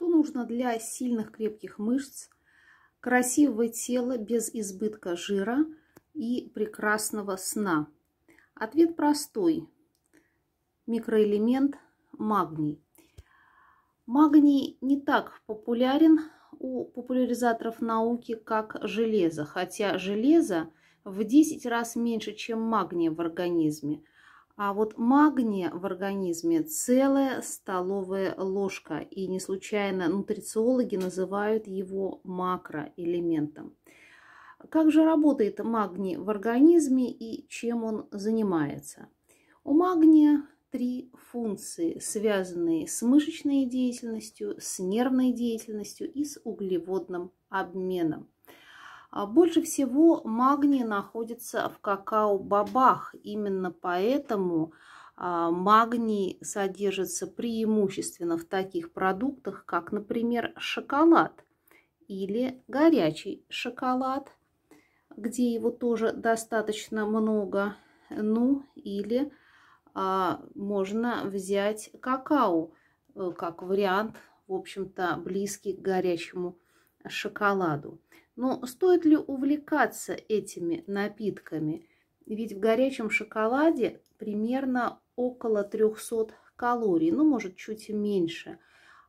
что нужно для сильных крепких мышц, красивого тела без избытка жира и прекрасного сна? Ответ простой. Микроэлемент магний. Магний не так популярен у популяризаторов науки, как железо, хотя железо в 10 раз меньше, чем магния в организме. А вот магния в организме целая столовая ложка. И не случайно нутрициологи называют его макроэлементом. Как же работает магний в организме и чем он занимается? У магния три функции, связанные с мышечной деятельностью, с нервной деятельностью и с углеводным обменом. А больше всего магния находится в какао-бобах. Именно поэтому а, магний содержится преимущественно в таких продуктах, как, например, шоколад или горячий шоколад, где его тоже достаточно много. Ну или а, можно взять какао э, как вариант, в общем-то, близкий к горячему шоколаду. Но стоит ли увлекаться этими напитками? Ведь в горячем шоколаде примерно около 300 калорий, ну, может, чуть меньше.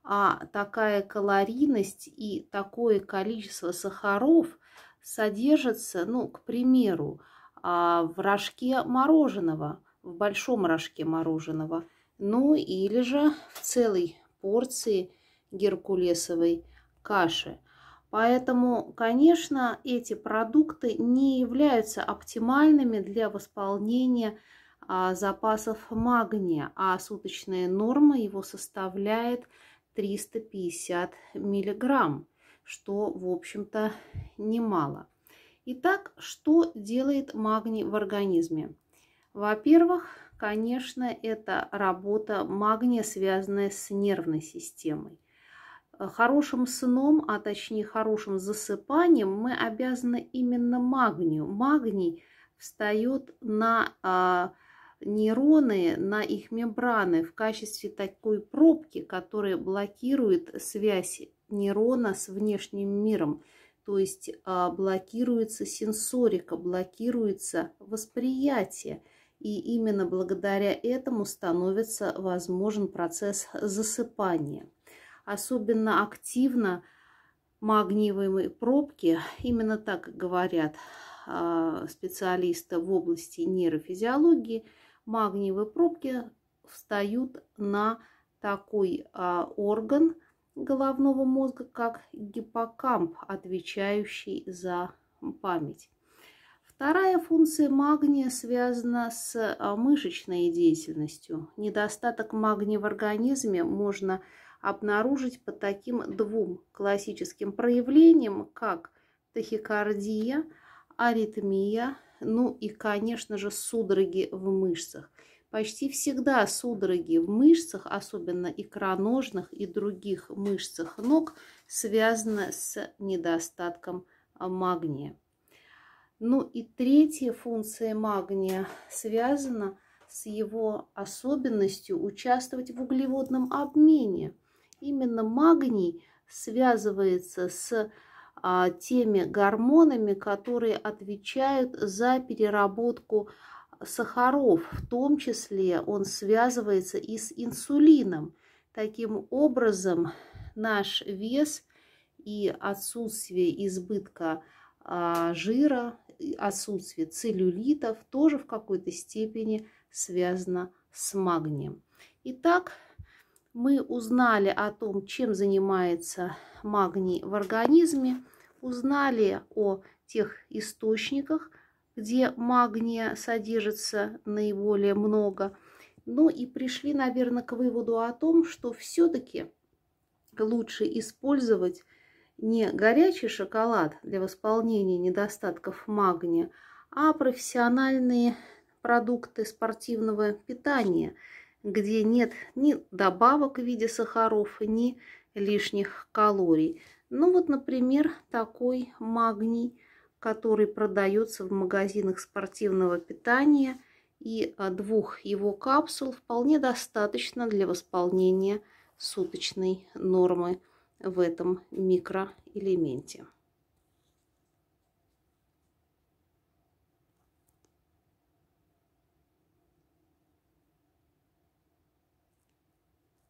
А такая калорийность и такое количество сахаров содержится, ну, к примеру, а, в рожке мороженого, в большом рожке мороженого, ну или же в целой порции геркулесовой каши – Поэтому, конечно, эти продукты не являются оптимальными для восполнения а, запасов магния, а суточная норма его составляет 350 миллиграмм, что, в общем-то, немало. Итак, что делает магний в организме? Во-первых, конечно, это работа магния, связанная с нервной системой. Э, хорошим сном, а точнее хорошим засыпанием мы обязаны именно магнию. Магний встает на а, нейроны, на их мембраны в качестве такой пробки, которая блокирует связь нейрона с внешним миром. То есть а, блокируется сенсорика, блокируется восприятие. И именно благодаря этому становится возможен процесс засыпания особенно активно магниевые пробки, именно так говорят а, специалисты в области нейрофизиологии, магниевые пробки встают на такой а, орган головного мозга, как гиппокамп, отвечающий за память. Вторая функция магния связана с а, мышечной деятельностью. Недостаток магния в организме можно обнаружить по таким двум классическим проявлениям, как тахикардия, аритмия, ну и, конечно же, судороги в мышцах. Почти всегда судороги в мышцах, особенно икроножных и других мышцах ног, связаны с недостатком магния. Ну и третья функция магния связана с его особенностью участвовать в углеводном обмене именно магний связывается с а, теми гормонами, которые отвечают за переработку сахаров. В том числе он связывается и с инсулином. Таким образом, наш вес и отсутствие избытка а, жира, отсутствие целлюлитов тоже в какой-то степени связано с магнием. Итак, мы узнали о том, чем занимается магний в организме, узнали о тех источниках, где магния содержится наиболее много. Ну и пришли, наверное, к выводу о том, что все-таки лучше использовать не горячий шоколад для восполнения недостатков магния, а профессиональные продукты спортивного питания – где нет ни добавок в виде сахаров, ни лишних калорий. Ну вот, например, такой магний, который продается в магазинах спортивного питания, и а, двух его капсул вполне достаточно для восполнения суточной нормы в этом микроэлементе.